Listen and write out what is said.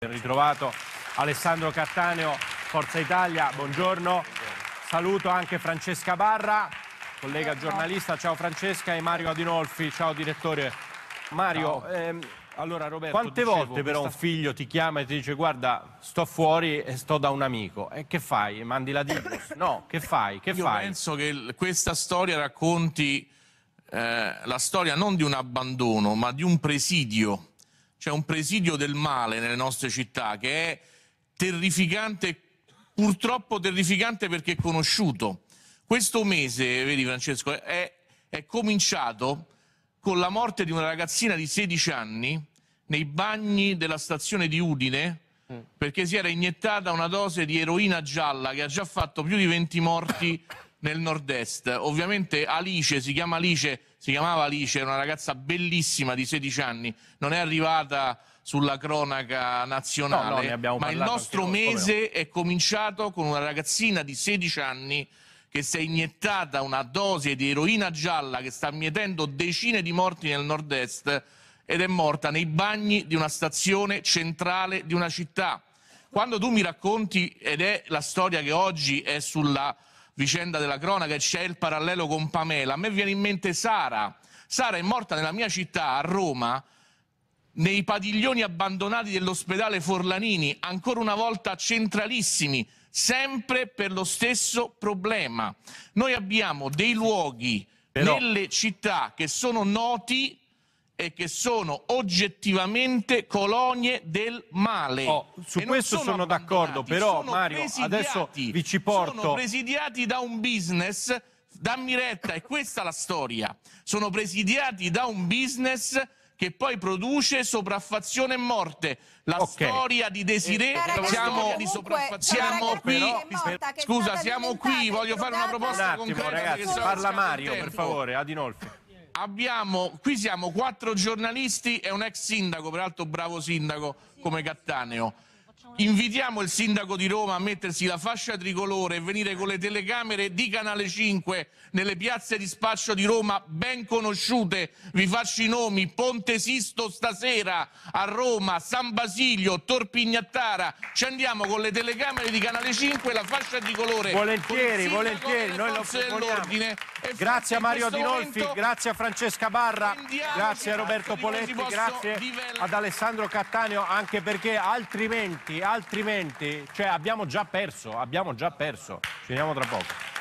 Ritrovato Alessandro Cattaneo, Forza Italia, buongiorno. Saluto anche Francesca Barra, collega giornalista, ciao Francesca e Mario Adinolfi, ciao direttore. Mario, ciao. Ehm, allora Roberto, quante dicevo, volte però questa... un figlio ti chiama e ti dice guarda sto fuori e sto da un amico e che fai? Mandi la dita? No, che fai? Che Io fai? penso che questa storia racconti eh, la storia non di un abbandono ma di un presidio c'è un presidio del male nelle nostre città che è terrificante, purtroppo terrificante perché conosciuto. Questo mese, vedi Francesco, è, è cominciato con la morte di una ragazzina di 16 anni nei bagni della stazione di Udine mm. perché si era iniettata una dose di eroina gialla che ha già fatto più di 20 morti nel nord-est. Ovviamente Alice, si chiama Alice, si chiamava Alice, era una ragazza bellissima di 16 anni, non è arrivata sulla cronaca nazionale, no, no, ma il nostro mese è cominciato con una ragazzina di 16 anni che si è iniettata una dose di eroina gialla che sta mietendo decine di morti nel nord-est ed è morta nei bagni di una stazione centrale di una città. Quando tu mi racconti, ed è la storia che oggi è sulla vicenda della cronaca e c'è il parallelo con Pamela, a me viene in mente Sara. Sara è morta nella mia città, a Roma, nei padiglioni abbandonati dell'ospedale Forlanini, ancora una volta centralissimi, sempre per lo stesso problema. Noi abbiamo dei luoghi Però... nelle città che sono noti e che sono oggettivamente colonie del male. Oh, su questo sono, sono d'accordo, però Mario, adesso vi ci porto. Sono presidiati da un business, dammi retta, è questa la storia. Sono presidiati da un business che poi produce sopraffazione e morte. La okay. storia di Desiree, eh, la siamo, di sopraffazione. Però, scusa, siamo qui, voglio fare una proposta un attimo, concreta. Ragazzi, parla Mario, per favore, Adinolfo abbiamo, qui siamo quattro giornalisti e un ex sindaco, peraltro bravo sindaco come Cattaneo. Invitiamo il sindaco di Roma a mettersi la fascia tricolore e venire con le telecamere di Canale 5 nelle piazze di spaccio di Roma ben conosciute. Vi faccio i nomi, Ponte Sisto stasera a Roma, San Basilio, Torpignattara. Ci andiamo con le telecamere di Canale 5 la fascia tricolore. Volentieri, volentieri, noi lo proponiamo. Grazie a Mario Adinolfi, grazie a Francesca Barra, grazie a Roberto Poletti, grazie ad Alessandro Cattaneo, anche perché altrimenti altrimenti cioè, abbiamo già perso, abbiamo già perso. Ci vediamo tra poco.